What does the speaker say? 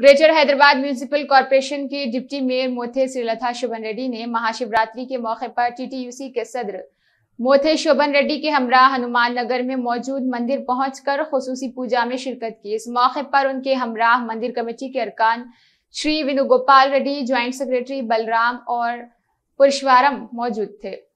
greater Hyderabad municipal corporation के deputy mayor Mothe Srilatha Shobhan Reddy ने महाशिवरात्रि के मौके पर टीटीयूसी के सदर मोथे शोभन रेड्डी के हमरा हनुमान नगर में मौजूद मंदिर पहुंचकर खसूसी पूजा में शिरकत की इस मौके पर उनके हमरा मंदिर कमेटी के अरकान श्री वेणुगोपाल रेड्डी ज्वाइंट सेक्रेटरी बलराम और पुरुषवारम मौजूद थे